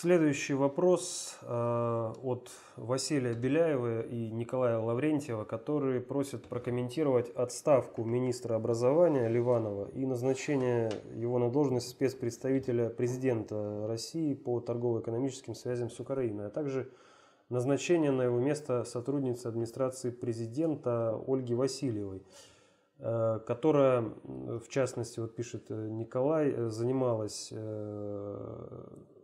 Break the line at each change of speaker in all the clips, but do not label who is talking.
Следующий вопрос э, от Василия Беляева и Николая Лаврентьева, которые просят прокомментировать отставку министра образования Ливанова и назначение его на должность спецпредставителя президента России по торгово-экономическим связям с Украиной, а также назначение на его место сотрудницы администрации президента Ольги Васильевой э, которая, в частности, вот пишет э, Николай, э, занималась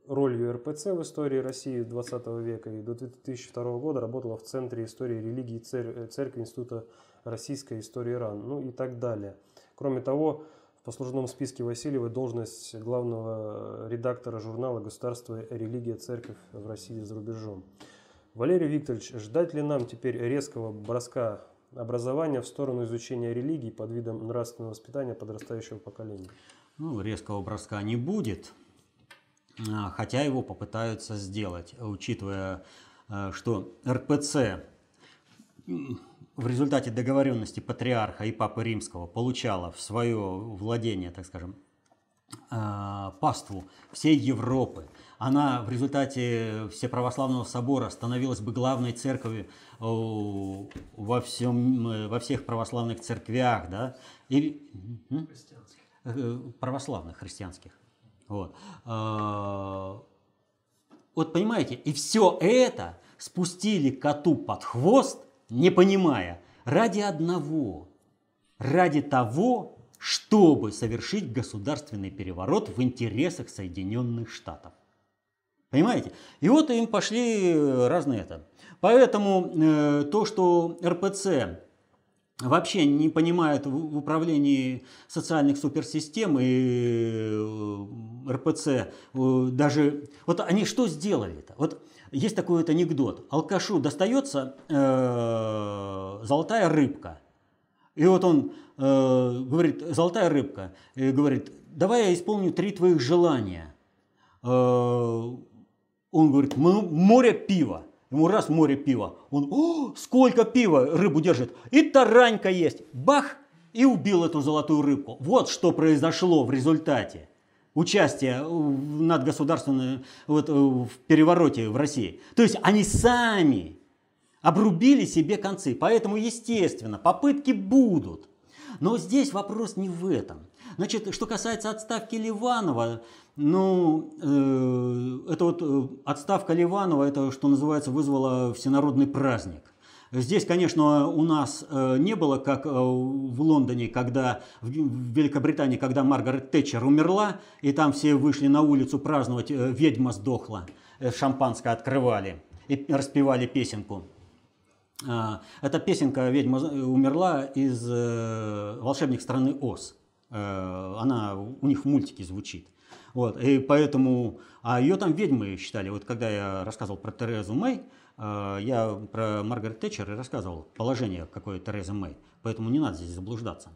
ролью РПЦ в истории России 20 века и до 2002 года работала в Центре истории религии цер- э, Церкви Института российской истории РАН, ну и так далее. Кроме того, в послужном списке Васильева должность главного э, редактора журнала «Государство, религия, церковь в России за рубежом». Валерий Викторович, ждать ли нам теперь резкого броска образования в сторону изучения религии под видом нравственного воспитания подрастающего поколения?
Ну, резкого броска не будет, а, хотя его попытаются сделать, учитывая, э, что РПЦ в результате договоренности патриарха и папы римского получала в свое владение, так скажем, э, паству всей Европы. Она в результате Всеправославного собора становилась бы главной церковью э, во, всем, во всех православных церквях. Да? И, православных, христианских. Вот. А, вот понимаете, и все это спустили коту под хвост, не понимая, ради одного, ради того, чтобы совершить государственный переворот в интересах Соединенных Штатов. Понимаете? И вот им пошли разные это. Поэтому э, то, что РПЦ вообще не понимают в управлении социальных суперсистем и э, РПЦ э, даже... Вот они что сделали-то? Вот есть такой вот анекдот. Алкашу достается э, золотая рыбка. И вот он э, говорит, золотая рыбка, и говорит, давай я исполню три твоих желания. Э, он говорит, море пива. Ему раз море пива. Он, О, сколько пива рыбу держит. И таранька есть. Бах! И убил эту золотую рыбку. Вот что произошло в результате участия над государственным вот, э, в перевороте в России. То есть они сами обрубили себе концы. Поэтому, естественно, попытки будут. Но здесь вопрос не в этом. Значит, что касается отставки Ливанова, ну, э, это вот э, отставка Ливанова, это, что называется, вызвала всенародный праздник. Здесь, конечно, у нас э, не было, как э, в Лондоне, когда в Великобритании, когда Маргарет Тэтчер умерла, и там все вышли на улицу праздновать «Ведьма сдохла», шампанское открывали и распевали песенку. А, эта песенка «Ведьма умерла» из «Волшебник страны Оз». Э, она у них в мультике звучит. Вот, и поэтому, а ее там ведьмы считали, вот когда я рассказывал про Терезу Мэй, э, я про Маргарет Тэтчер и рассказывал положение, какое Тереза Мэй, поэтому не надо здесь заблуждаться.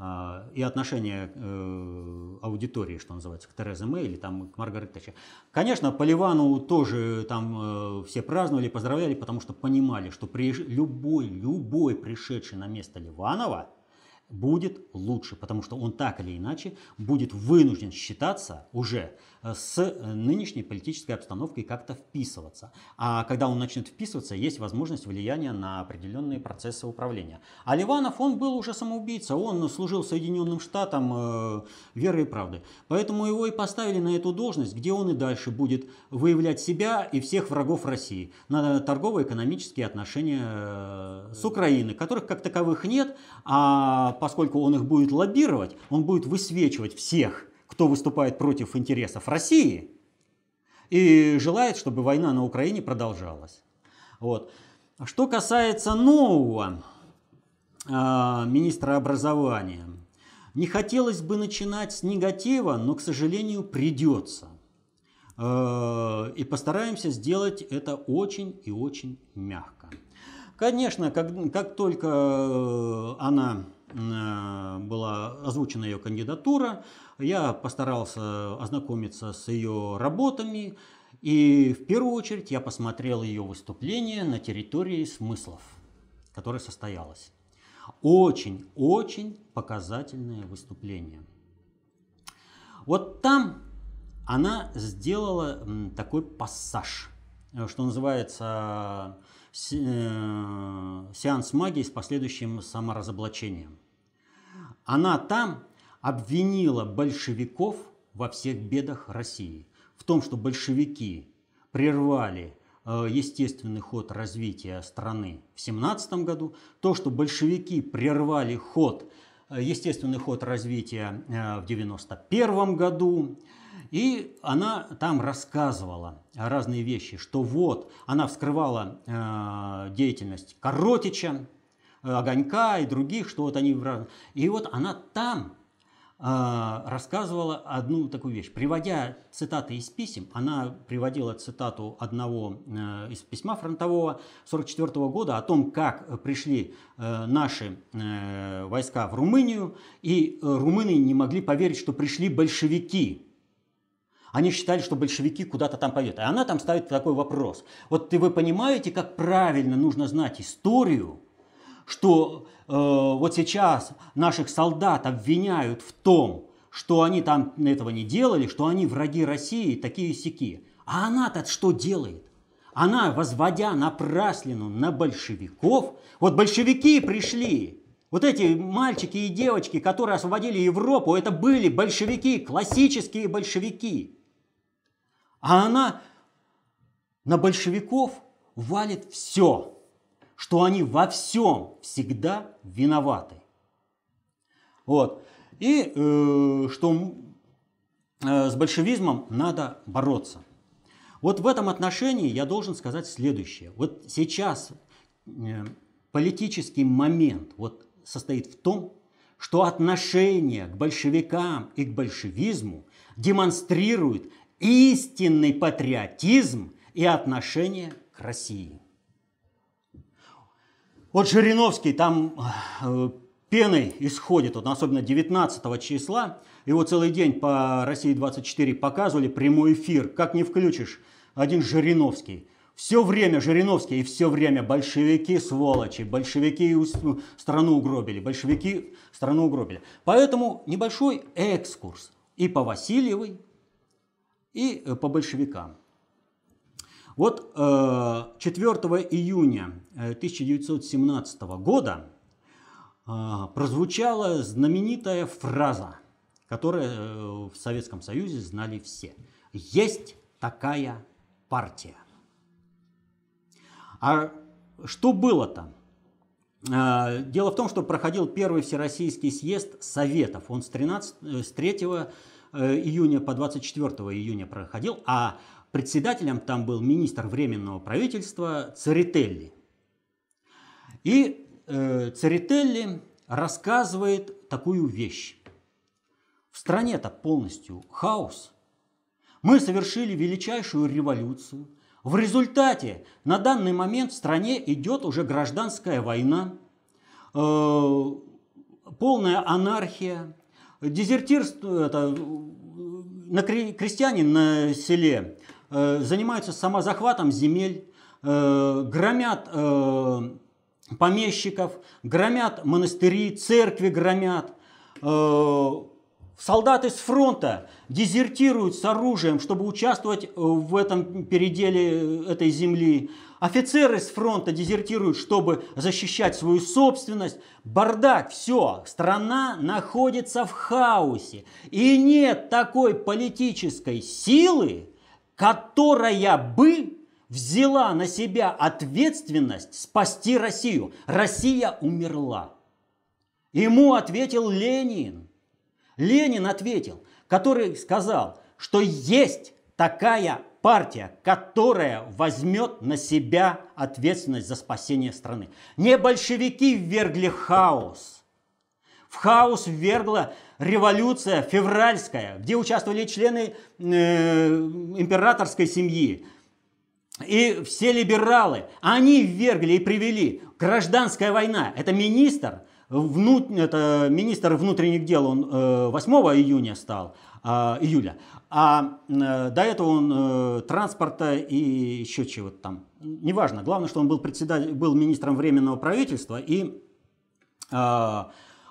А, и отношение э, аудитории, что называется, к Терезе Мэй или там к Маргарет Тэтчер. Конечно, по Ливану тоже там все праздновали, поздравляли, потому что понимали, что при любой, любой пришедший на место Ливанова – будет лучше, потому что он так или иначе будет вынужден считаться уже э, с э, нынешней политической обстановкой как-то вписываться. А когда он начнет вписываться, есть возможность влияния на определенные процессы управления. А Ливанов, он был уже самоубийца, он служил Соединенным Штатам э, верой и правды, Поэтому его и поставили на эту должность, где он и дальше будет выявлять себя и всех врагов России на торгово-экономические отношения э, с Украиной, которых как таковых нет, а поскольку он их будет лоббировать, он будет высвечивать всех, кто выступает против интересов России и желает, чтобы война на Украине продолжалась. Вот. Что касается нового э, министра образования, не хотелось бы начинать с негатива, но, к сожалению, придется. Э, и постараемся сделать это очень и очень мягко. Конечно, как, как только а, она Э, была озвучена ее кандидатура. Я постарался ознакомиться с ее работами. И в первую очередь я посмотрел ее выступление на территории смыслов, которое состоялось. Очень-очень показательное выступление. Вот там она сделала такой пассаж, э, что называется Э, сеанс магии с последующим саморазоблачением. Она там обвинила большевиков во всех бедах России. В том, что большевики прервали э, естественный ход развития страны в 17 году, то, что большевики прервали ход, э, естественный ход развития в 91 году, и она там рассказывала разные вещи, что вот она вскрывала э, деятельность Коротича, э, Огонька и других, что вот они... И вот она там э, рассказывала одну такую вещь. Приводя цитаты из писем, она приводила цитату одного э, из письма фронтового 1944 года о том, как пришли наши войска в Румынию, и румыны не могли поверить, что пришли большевики. Они считали, что большевики куда-то там пойдут. А она там ставит такой вопрос. Вот ты вы понимаете, как правильно нужно знать историю, что э, вот сейчас наших солдат обвиняют в том, что они там этого не делали, что они враги России, такие сики. А она-то что делает? Она, возводя напраслину на большевиков, вот большевики пришли, вот эти мальчики и девочки, которые освободили Европу, это были большевики, классические большевики. А она на большевиков валит все, что они во всем всегда виноваты. Вот. И э, что э, с большевизмом надо бороться. Вот в этом отношении я должен сказать следующее. Вот сейчас э, политический момент вот, состоит в том, что отношение к большевикам и к большевизму демонстрирует истинный патриотизм и отношение к России. Вот Жириновский там э, пеной исходит, вот, особенно 19 числа. Его целый день по России-24 показывали прямой эфир. Как не включишь, один Жириновский. Все время Жириновский и все время большевики сволочи, большевики ну, страну угробили, большевики страну угробили. Поэтому небольшой экскурс и по Васильевой, и э, по большевикам. Вот 4 э, июня 1917 э, года прозвучала знаменитая фраза, которую в Советском Союзе знали все. Есть такая партия. А что было там? Дело в том, что проходил первый Всероссийский съезд Советов. Он с, 13, с 3 Э, июня по 24 июня проходил, а председателем там был министр временного правительства Церетелли. И э, Церетелли рассказывает такую вещь. В стране-то полностью хаос. Мы совершили величайшую революцию. В результате на данный момент в стране идет уже гражданская война, э, полная анархия, Дезертирство, это, на, крестьяне на селе э, занимаются самозахватом земель, э, громят э, помещиков, громят монастыри, церкви громят. Э, солдаты с фронта дезертируют с оружием, чтобы участвовать э, в этом переделе э, этой земли. Офицеры с фронта дезертируют, чтобы защищать свою собственность. Бардак, все. Страна находится в хаосе. И нет такой политической силы, которая бы взяла на себя ответственность спасти Россию. Россия умерла. Ему ответил Ленин. Ленин ответил, который сказал, что есть такая партия, которая возьмет на себя ответственность за спасение страны. Не большевики ввергли хаос. В хаос ввергла революция февральская, где участвовали члены э, императорской семьи и все либералы. Они ввергли и привели. Гражданская война. Это министр, внут, это министр внутренних дел, он э, 8 июня стал, э, июля. А э, до этого он э, транспорта и еще чего-то там. Неважно. Главное, что он был, председатель, был министром временного правительства, и э,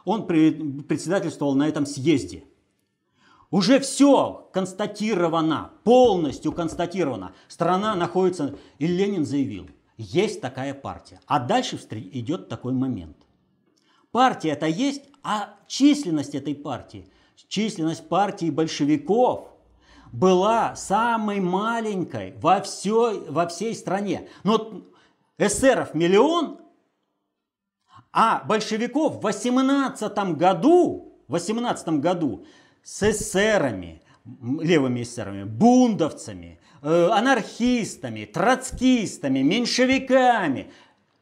он при, председательствовал на этом съезде. Уже все констатировано, полностью констатировано. Страна находится... И Ленин заявил, есть такая партия. А дальше идет такой момент. Партия это есть, а численность этой партии, численность партии большевиков – была самой маленькой во, все, во всей стране. Но эсеров миллион, а большевиков в 18 году, 18 году с эсерами, левыми эсерами, бундовцами, э, анархистами, троцкистами, меньшевиками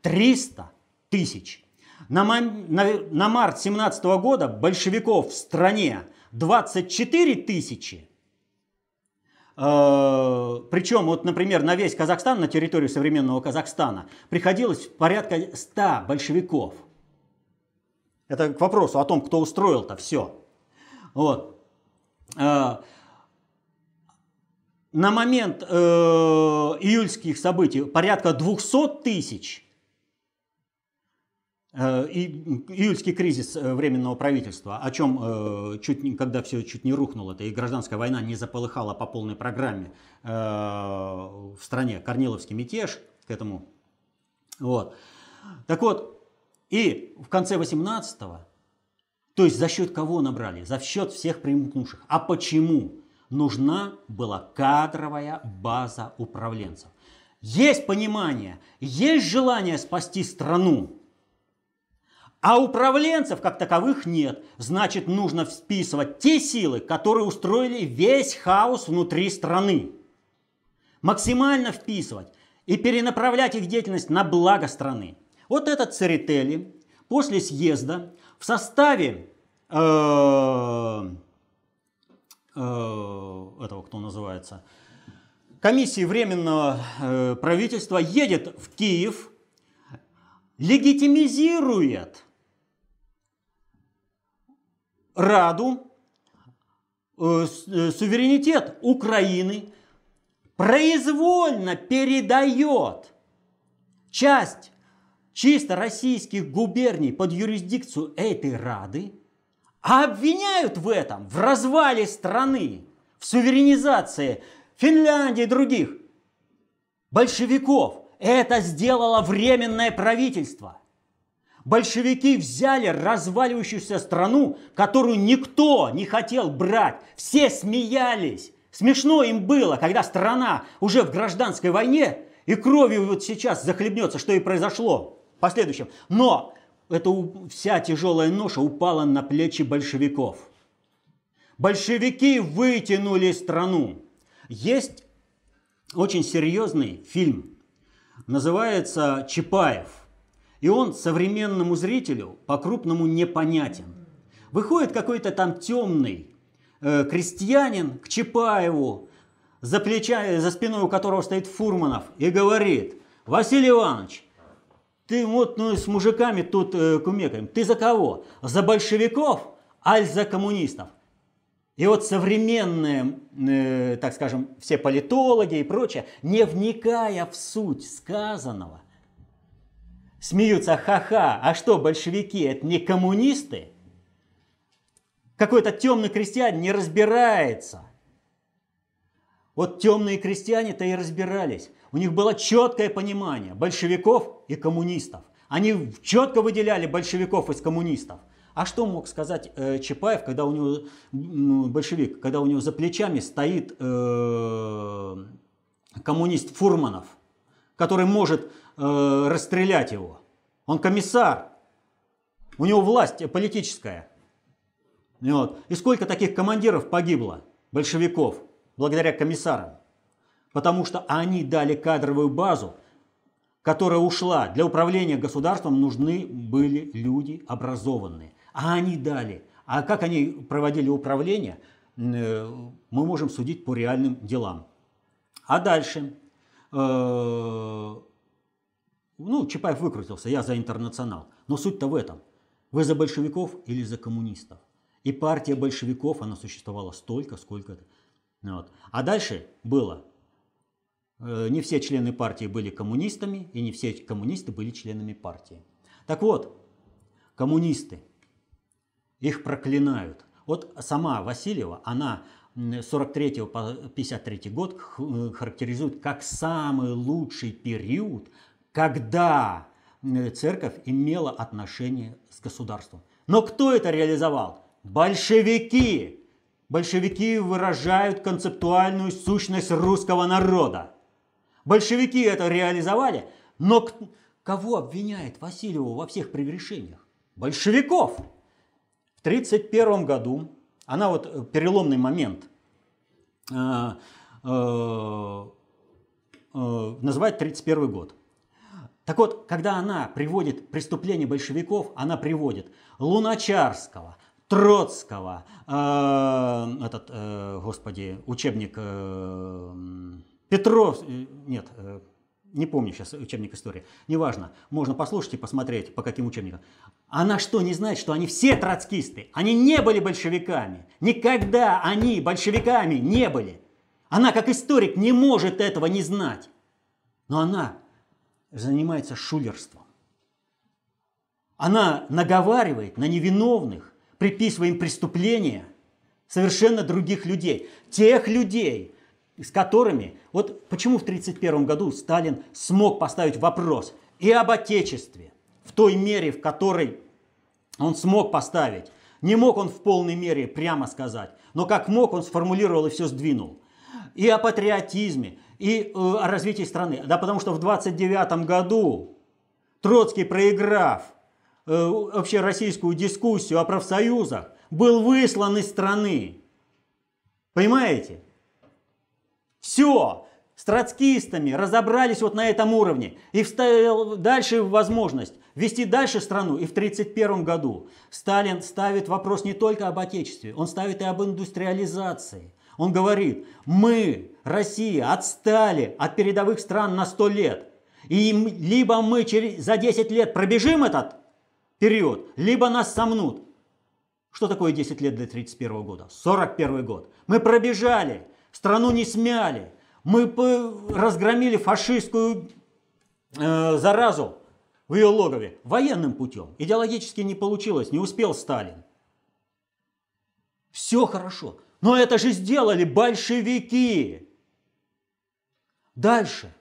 300 тысяч. На, на, на март 17 года большевиков в стране 24 тысячи, Э, Причем, вот, например, на весь Казахстан, на территорию современного Казахстана, приходилось порядка 100 большевиков. Это к вопросу о том, кто устроил-то все. Вот. Э, на момент э, июльских событий порядка 200 тысяч Э, и, июльский кризис э, временного правительства, о чем э, чуть, когда все чуть не рухнуло, и гражданская война не заполыхала по полной программе в стране, Корниловский мятеж к этому. Вот. Так вот, и в конце 18-го, то есть за счет кого набрали? За счет всех примкнувших. А почему? Нужна была кадровая база управленцев. Есть понимание, есть желание спасти страну, а управленцев как таковых нет. Значит, нужно вписывать те силы, которые устроили весь хаос внутри страны. Максимально вписывать и перенаправлять их деятельность на благо страны. Вот этот Церетели после съезда в составе э, э, этого, кто называется, комиссии Временного э, правительства едет в Киев, легитимизирует Раду, э, э, суверенитет Украины произвольно передает часть чисто российских губерний под юрисдикцию этой Рады, а обвиняют в этом, в развале страны, в суверенизации Финляндии и других большевиков. Это сделало временное правительство – Большевики взяли разваливающуюся страну, которую никто не хотел брать. Все смеялись. Смешно им было, когда страна уже в гражданской войне и кровью вот сейчас захлебнется, что и произошло в последующем. Но эта вся тяжелая ноша упала на плечи большевиков. Большевики вытянули страну. Есть очень серьезный фильм, называется «Чапаев». И он современному зрителю по-крупному непонятен. Выходит какой-то там темный э, крестьянин к Чапаеву, за, плеча, за спиной у которого стоит Фурманов, и говорит, Василий Иванович, ты вот ну, с мужиками тут э, кумекаем, ты за кого? За большевиков, аль за коммунистов? И вот современные, э, так скажем, все политологи и прочее, не вникая в суть сказанного – смеются, ха-ха, а что, большевики, это не коммунисты? Какой-то темный крестьянин не разбирается. Вот темные крестьяне-то и разбирались. У них было четкое понимание большевиков и коммунистов. Они четко выделяли большевиков из коммунистов. А что мог сказать э, Чапаев, когда у него ну, большевик, когда у него за плечами стоит э, коммунист Фурманов, который может э, расстрелять его. Он комиссар. У него власть политическая. Вот. И сколько таких командиров погибло, большевиков, благодаря комиссарам? Потому что они дали кадровую базу, которая ушла. Для управления государством нужны были люди образованные. А они дали. А как они проводили управление, э, мы можем судить по реальным делам. А дальше э, ну, Чапаев выкрутился, я за интернационал. Но суть-то в этом. Вы за большевиков или за коммунистов? И партия большевиков, она существовала столько, сколько... Ну вот. А дальше было, э, не все члены партии были коммунистами, и не все коммунисты были членами партии. Так вот, коммунисты, их проклинают. Вот сама Васильева, она 43 по 53 год э, характеризует как самый лучший период когда церковь имела отношение с государством. Но кто это реализовал? Большевики! Большевики выражают концептуальную сущность русского народа. Большевики это реализовали, но кого обвиняет Васильева во всех прегрешениях? Большевиков! В 1931 году, она вот э, переломный момент, называть э, э, э год – так вот, когда она приводит преступления большевиков, она приводит Луначарского, Троцкого, э, этот, э, господи, учебник э, Петров, э, нет, э, не помню сейчас учебник истории, неважно, можно послушать и посмотреть, по каким учебникам. Она что, не знает, что они все троцкисты? Они не были большевиками. Никогда они большевиками не были. Она, как историк, не может этого не знать. Но она занимается шулерством. Она наговаривает на невиновных, приписывая им преступления совершенно других людей. Тех людей, с которыми... Вот почему в 1931 году Сталин смог поставить вопрос и об Отечестве в той мере, в которой он смог поставить. Не мог он в полной мере прямо сказать, но как мог, он сформулировал и все сдвинул. И о патриотизме, и э, о развитии страны. Да потому что в 29 году Троцкий, проиграв э, общероссийскую дискуссию о профсоюзах, был выслан из страны. Понимаете? Все, с троцкистами разобрались вот на этом уровне. И вставил дальше возможность вести дальше страну. И в 1931 году Сталин ставит вопрос не только об Отечестве, он ставит и об индустриализации. Он говорит, мы, Россия, отстали от передовых стран на 100 лет. И либо мы за 10 лет пробежим этот период, либо нас сомнут. Что такое 10 лет до 1931 года? 41 год. Мы пробежали, страну не смяли, мы разгромили фашистскую э, заразу в ее логове военным путем. Идеологически не получилось, не успел Сталин. Все хорошо. Но это же сделали большевики. Дальше.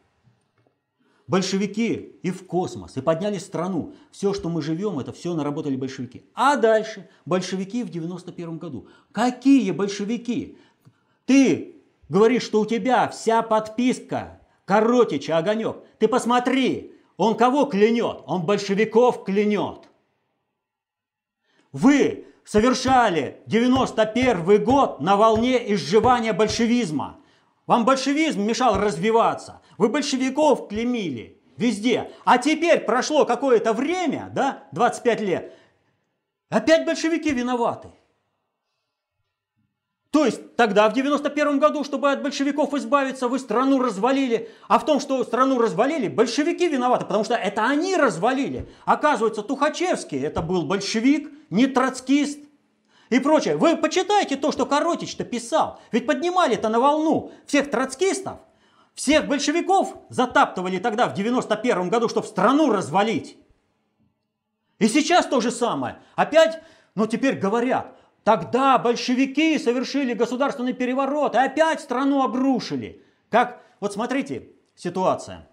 Большевики и в космос, и подняли страну. Все, что мы живем, это все наработали большевики. А дальше большевики в 91 году. Какие большевики? Ты говоришь, что у тебя вся подписка Коротич, Огонек. Ты посмотри, он кого клянет? Он большевиков клянет. Вы совершали 91 год на волне изживания большевизма. Вам большевизм мешал развиваться. Вы большевиков клемили везде. А теперь прошло какое-то время, да, 25 лет, опять большевики виноваты. То есть тогда в 91 году, чтобы от большевиков избавиться, вы страну развалили. А в том, что страну развалили, большевики виноваты, потому что это они развалили. Оказывается, Тухачевский это был большевик, не троцкист и прочее. Вы почитайте то, что Коротич-то писал. Ведь поднимали-то на волну всех троцкистов, всех большевиков затаптывали тогда в 91 году, чтобы страну развалить. И сейчас то же самое. Опять, но ну, теперь говорят – Тогда большевики совершили государственный переворот и опять страну обрушили. Как, вот смотрите, ситуация.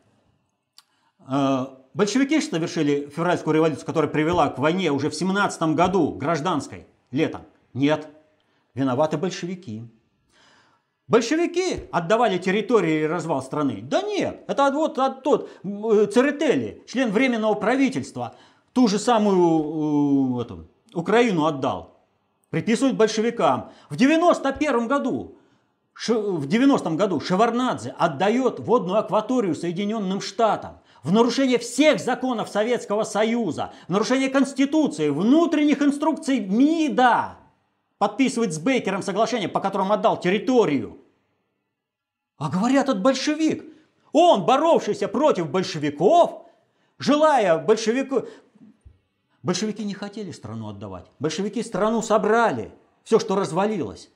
Э, большевики совершили февральскую революцию, которая привела к войне уже в 17 году, гражданской, летом. Нет, виноваты большевики. Большевики отдавали территории и развал страны? Да нет, это вот от тот э, Церетели, член Временного правительства, ту же самую э, эту, Украину отдал приписывают большевикам. В 91 году в 90 году Шеварнадзе отдает водную акваторию Соединенным Штатам в нарушение всех законов Советского Союза, в нарушение Конституции, внутренних инструкций МИДа, подписывает с Бейкером соглашение, по которому отдал территорию. А говорят, этот большевик. Он, боровшийся против большевиков, желая большевику, Большевики не хотели страну отдавать. Большевики страну собрали, все, что развалилось.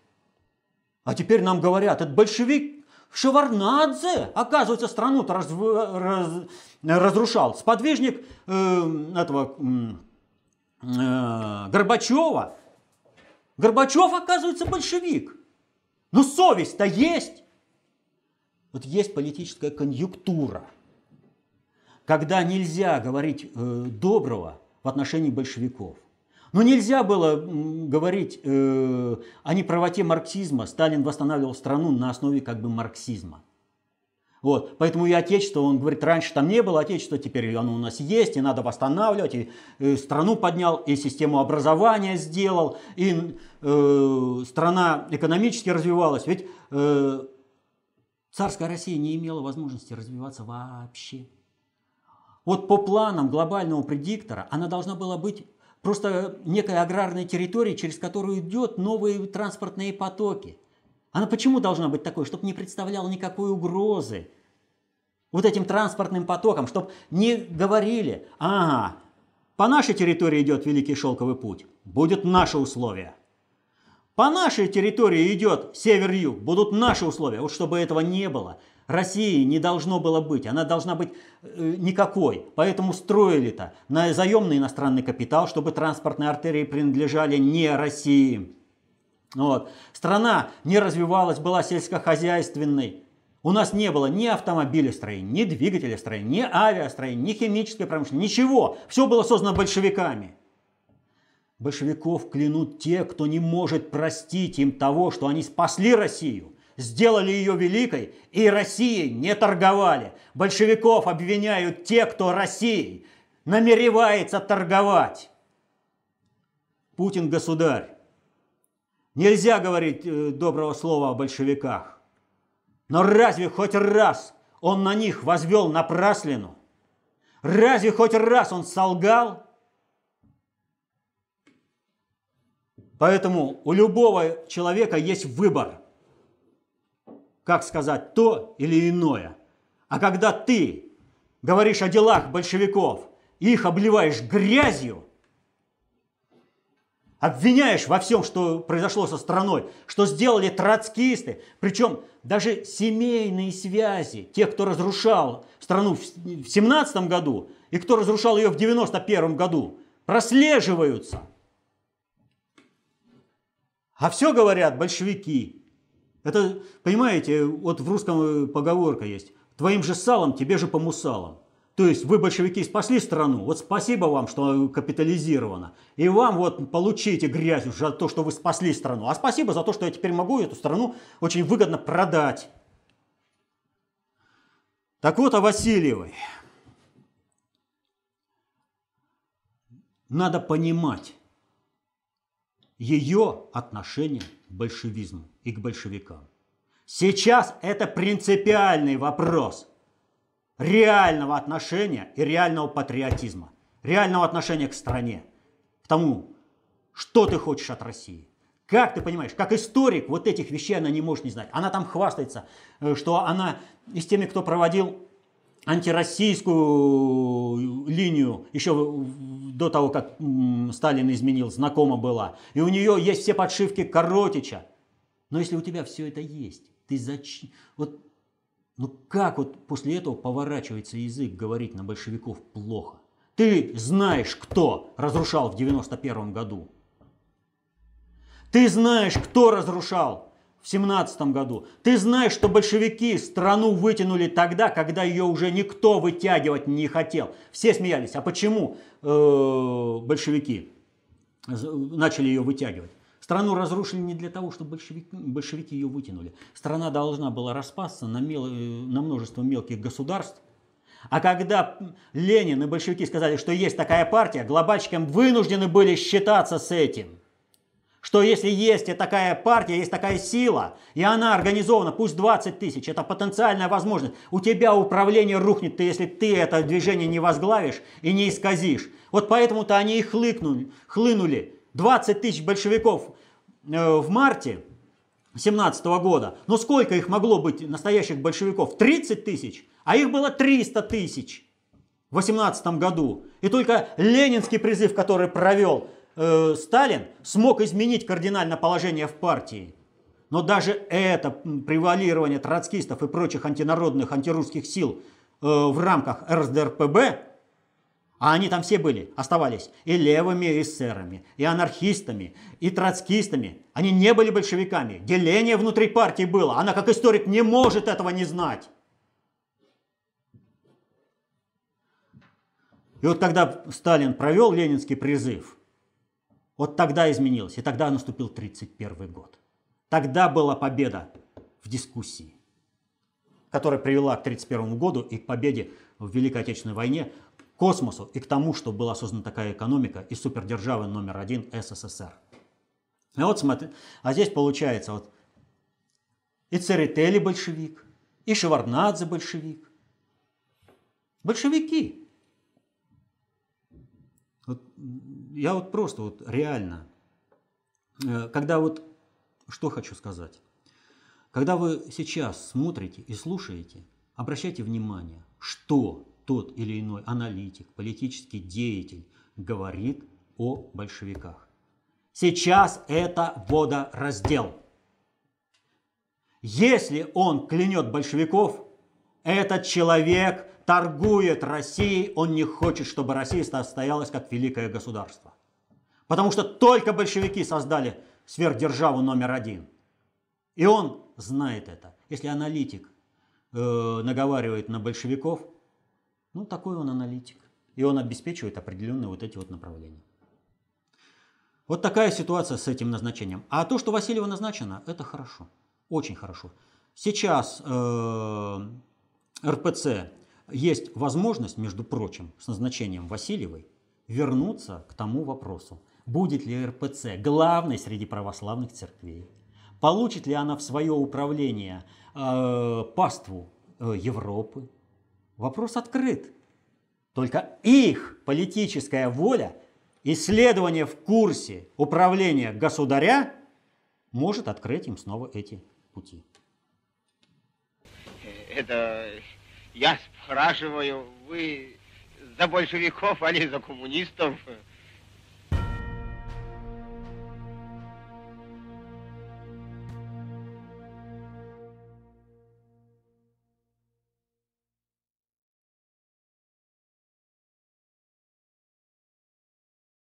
А теперь нам говорят, это большевик Шеварнадзе, оказывается, страну-то раз, раз, разрушал. Сподвижник э, этого э, Горбачева. Горбачев, оказывается, большевик. Но ну, совесть-то есть. Вот есть политическая конъюнктура, когда нельзя говорить э, доброго в отношении большевиков. Но нельзя было говорить э, о неправоте марксизма. Сталин восстанавливал страну на основе как бы марксизма. Вот. Поэтому и отечество, он говорит, раньше там не было отечества, теперь оно у нас есть, и надо восстанавливать, и, и э, страну поднял, и систему образования сделал, и э, страна экономически развивалась. Ведь э, царская Россия не имела возможности развиваться вообще. Вот по планам глобального предиктора она должна была быть просто некой аграрной территорией, через которую идет новые транспортные потоки. Она почему должна быть такой? Чтобы не представляла никакой угрозы вот этим транспортным потоком, чтобы не говорили, ага, по нашей территории идет Великий Шелковый Путь, будет наши условия. По нашей территории идет север-юг, будут наши условия. Вот чтобы этого не было – России не должно было быть, она должна быть э, никакой. Поэтому строили-то на заем иностранный капитал, чтобы транспортные артерии принадлежали не России. Вот. Страна не развивалась, была сельскохозяйственной. У нас не было ни автомобилестроения, ни двигателестроения, ни авиастроения, ни химической промышленности, ничего. Все было создано большевиками. Большевиков клянут те, кто не может простить им того, что они спасли Россию сделали ее великой и Россией не торговали. Большевиков обвиняют те, кто Россией намеревается торговать. Путин государь. Нельзя говорить э, доброго слова о большевиках. Но разве хоть раз он на них возвел напраслину? Разве хоть раз он солгал? Поэтому у любого человека есть выбор – как сказать то или иное. А когда ты говоришь о делах большевиков и их обливаешь грязью, обвиняешь во всем, что произошло со страной, что сделали троцкисты, причем даже семейные связи, тех, кто разрушал страну в семнадцатом году и кто разрушал ее в девяносто первом году, прослеживаются. А все говорят большевики, это, понимаете, вот в русском э, поговорка есть. Твоим же салом, тебе же по мусалам. То есть вы, большевики, спасли страну, вот спасибо вам, что капитализировано. И вам вот получите грязь за то, что вы спасли страну. А спасибо за то, что я теперь могу эту страну очень выгодно продать. Так вот о Васильевой. Надо понимать ее отношение к большевизму и к большевикам. Сейчас это принципиальный вопрос реального отношения и реального патриотизма, реального отношения к стране, к тому, что ты хочешь от России. Как ты понимаешь, как историк вот этих вещей она не может не знать. Она там хвастается, э, что она из с теми, кто проводил антироссийскую э, линию еще до того, как Сталин изменил, знакома была. И у нее есть все подшивки Коротича. Но если у тебя все это есть, ты зачем... Вот, ну как вот после этого поворачивается язык говорить на большевиков плохо? Ты знаешь, кто разрушал в 91 году. Ты знаешь, кто разрушал в 17 году. Ты знаешь, что большевики страну вытянули тогда, когда ее уже никто вытягивать не хотел. Все смеялись. А почему э, большевики начали ее вытягивать? Страну разрушили не для того, чтобы большевики, большевики ее вытянули. Страна должна была распасться на, мел, э, на множество мелких государств. А когда Ленин и большевики сказали, что есть такая партия, глобальщикам вынуждены были считаться с этим. Что если есть такая партия, есть такая сила, и она организована, пусть 20 тысяч, это потенциальная возможность. У тебя управление рухнет, если ты это движение не возглавишь и не исказишь. Вот поэтому-то они и хлыкнули, хлынули 20 тысяч большевиков э, в марте 17 года. Но сколько их могло быть, настоящих большевиков? 30 тысяч, а их было 300 тысяч в 18 году. И только ленинский призыв, который провел э, Сталин, смог изменить кардинально положение в партии. Но даже это превалирование троцкистов и прочих антинародных, антирусских сил э, в рамках РСДРПБ а они там все были, оставались и левыми эсерами, и анархистами, и троцкистами. Они не были большевиками. Деление внутри партии было. Она как историк не может этого не знать. И вот когда Сталин провел ленинский призыв, вот тогда изменилось. И тогда наступил 1931 год. Тогда была победа в дискуссии, которая привела к 1931 году и к победе в Великой Отечественной войне, космосу и к тому, что была создана такая экономика и супердержава номер один СССР. А вот смотри, а здесь получается вот и Церетели большевик, и Шеварднадзе большевик. Большевики. Вот, я вот просто вот реально, э, когда вот, что хочу сказать. Когда вы сейчас смотрите и слушаете, обращайте внимание, что тот или иной аналитик, политический деятель говорит о большевиках. Сейчас это водораздел. Если он клянет большевиков, этот человек торгует Россией, он не хочет, чтобы Россия состоялась как великое государство. Потому что только большевики создали сверхдержаву номер один. И он знает это. Если аналитик э, наговаривает на большевиков – ну, такой он аналитик. И он обеспечивает определенные вот эти вот направления. Вот такая ситуация с этим назначением. А то, что Васильева назначена, это хорошо. Очень хорошо. Сейчас э, РПЦ есть возможность, между прочим, с назначением Васильевой вернуться к тому вопросу, будет ли РПЦ главной среди православных церквей, получит ли она в свое управление э, паству э, Европы, Вопрос открыт. Только их политическая воля, исследование в курсе управления государя может открыть им снова эти пути. Это я спрашиваю, вы за большевиков, а не за коммунистов?